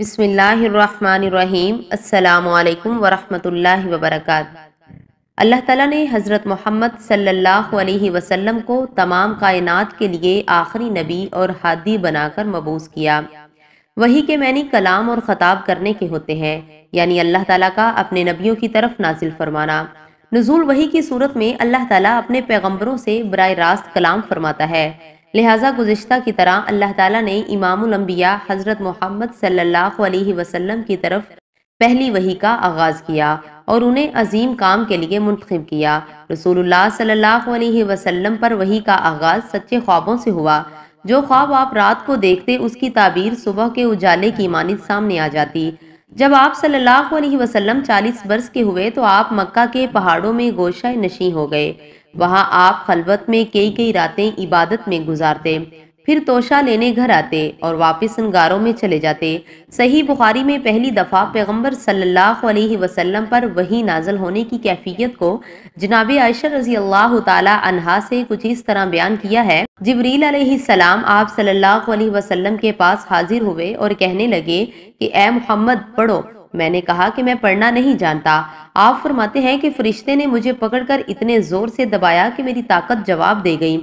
बिसमीम् अल्लाम वरहमतुल्लाहि वबरकात अल्लाह ताला ने हज़रत मोहम्मद सल्लल्लाहु अलैहि वसल्लम को तमाम कायनात के लिए आखिरी नबी और हादी बनाकर मबूस किया वही के मैनी कलाम और ख़ताब करने के होते हैं यानी अल्लाह ताला का अपने नबियों की तरफ नाजिल फरमाना नजूल वही की सूरत में अल्लाह ताला अपने पैगम्बरों से बर रास्त कलाम फरमाता है लिहाजा गुज्त की तरह अल्लाह ताला ने इमामबिया हज़रत मोहम्मद सल्लल्लाहु अलैहि वसल्लम की तरफ पहली वही का आगाज़ किया और उन्हें अजीम काम के लिए मुंतब किया रसूलुल्लाह सल्लल्लाहु अलैहि वसल्लम पर वही का आगाज़ सच्चे ख्वाबों से हुआ जो ख्वाब आप रात को देखते उसकी ताबीर सुबह के उजाले की मानद सामने आ जाती जब आप सल्लल्लाहु अलैहि वसल्लम 40 के हुए तो आप मक्का के पहाड़ों में गोशा नशी हो गए वहाँ आप खलबत में कई कई रातें इबादत में गुजारते फिर तोशा लेने घर आते और वापस अंगारों में चले जाते सही बुखारी में पहली दफ़ा पैगंबर सल्लल्लाहु अलैहि वसल्लम पर वही नाजल होने की कैफियत को जनाब आयशा रजी अल्लाह तहा से कुछ इस तरह बयान किया है जबरील अलैहिस्सलाम आप सल्लल्लाहु अलैहि वसल्लम के पास हाजिर हुए और कहने लगे कि ए मोहम्मद पढ़ो मैंने कहा कि मैं पढ़ना नहीं जानता आप फरमाते हैं कि फरिश्ते ने मुझे पकड़कर इतने ज़ोर से दबाया कि मेरी ताकत जवाब दे गई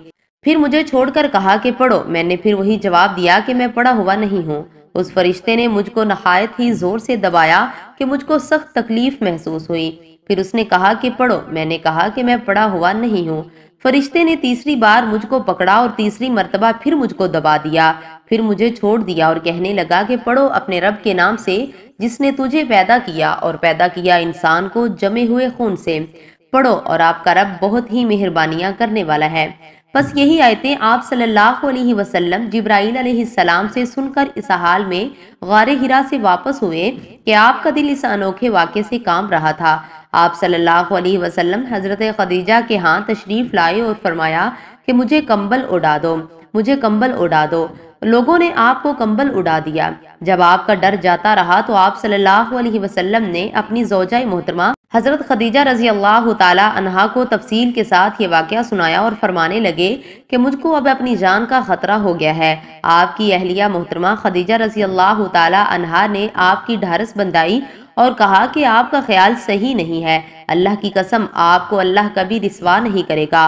फिर मुझे छोड़कर कहा कि पढ़ो मैंने फिर वही जवाब दिया कि मैं पढ़ा हुआ नहीं हूँ उस फरिश्ते ने मुझको नहायत ही ज़ोर से दबाया कि मुझको सख्त तकलीफ महसूस हुई फिर उसने कहा कि पढ़ो मैंने कहा कि मैं पढ़ा हुआ नहीं हूँ फरिश्ते ने तीसरी बार मुझको पकड़ा और तीसरी मर्तबा फिर मुझको दबा दिया फिर मुझे छोड़ दिया और कहने लगा कि पढ़ो अपने रब के नाम से जिसने तुझे पैदा किया और पैदा किया इंसान को जमे हुए खून से पढ़ो और आपका रब बहुत ही मेहरबानियां करने वाला है बस यही आयतें आप सल्लल्लाहु अलैहि वसल्लम जिब्राईल सलाम से सुनकर इस हाल में गारे हिरा से वापस हुए कि आपका दिल इस अनोखे वाक्य से काम रहा था आप सल्लल्लाहु अलैहि वसल्लम हज़रत खदीजा के हाथ तशरीफ़ लाए और फरमाया कि मुझे कंबल उड़ा दो मुझे कंबल उड़ा दो लोगों ने आपको कंबल उड़ा दिया जब आपका डर जाता रहा तो आप सल्लल्लाहु अलैहि वसल्लम ने अपनी जोजा मोहतरमा हज़रत खदीजा रजी अल्लाह तला को तफसील के साथ ये वाक़ सुनाया और फरमाने लगे कि मुझको अब अपनी जान का ख़तरा हो गया है आपकी अहलिया मोहतरमा खदीजा रजी अल्लाह तला ने आपकी ढारस बंदाई और कहा कि आपका ख्याल सही नहीं है अल्लाह की कसम आपको अल्लाह कभी रिसवा नहीं करेगा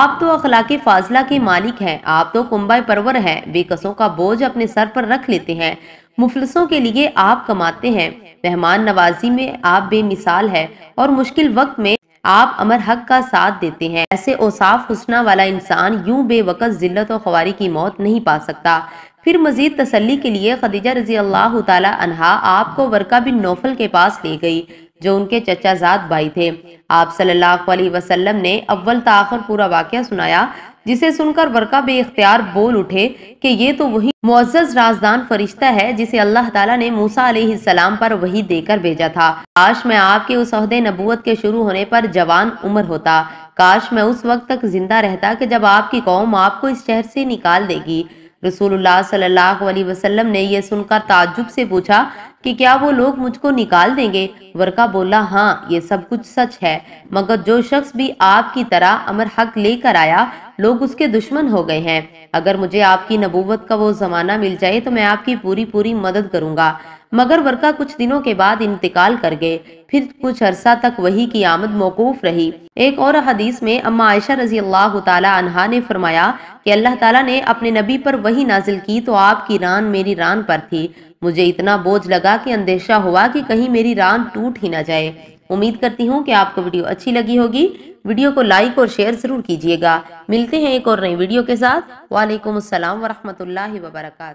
आप तो अखलाक फाजला के मालिक हैं आप तो कुंबा परवर हैं बेकसों का बोझ अपने सर पर रख लेते हैं मुफलसों के लिए आप कमाते हैं मेहमान नवाजी में आप बेमिसाल है और मुश्किल वक्त में आप अमर हक का साथ देते हैं ऐसे औसाफ हुसना वाला इंसान यूं बेवकत जिल्लत और खवारी की मौत नहीं पा सकता फिर मज़ीद तसली के लिए खदीजा रजी अल्लाह तहा आपको वर्का बिन नौफल के पास ले गई जो उनके चचाजाद भाई थे आप सल्लल्लाहु अलैहि वसल्लम ने अव्वल ताखर पूरा वाक्य सुनाया जिसे सुनकर वर्का इख्तियार बोल उठे कि ये तो वही मुआज़ राजदान फरिश्ता है जिसे अल्लाह ताला ने मूसा सलाम पर वही देकर भेजा था काश मैं आपके उस अहदे नबूत के शुरू होने पर जवान उम्र होता काश मैं उस वक्त तक जिंदा रहता कि जब आपकी कौम आपको इस शहर से निकाल देगी रसूलुल्लाह सल्लल्लाहु अलैहि वसल्लम ने यह सुनकर ताज्जुब से पूछा कि क्या वो लोग मुझको निकाल देंगे वर्का बोला हाँ ये सब कुछ सच है मगर जो शख्स भी आपकी तरह अमर हक लेकर आया लोग उसके दुश्मन हो गए हैं अगर मुझे आपकी नबूवत का वो ज़माना मिल जाए तो मैं आपकी पूरी पूरी मदद करूंगा मगर वर्का कुछ दिनों के बाद इंतकाल कर गए फिर कुछ अरसा तक वही की आमद मौकूफ रही एक और हदीस में अम्मा आयशा रजी अल्लाह तहा ने फरमाया कि अल्लाह ताला ने अपने नबी पर वही नाजिल की तो आपकी रान मेरी रान पर थी मुझे इतना बोझ लगा कि अंदेशा हुआ कि कहीं मेरी रान टूट ही ना जाए उम्मीद करती हूँ कि आपको वीडियो अच्छी लगी होगी वीडियो को लाइक और शेयर ज़रूर कीजिएगा मिलते हैं एक और नई वीडियो के साथ वालेकुम असलम वरहमल वर्का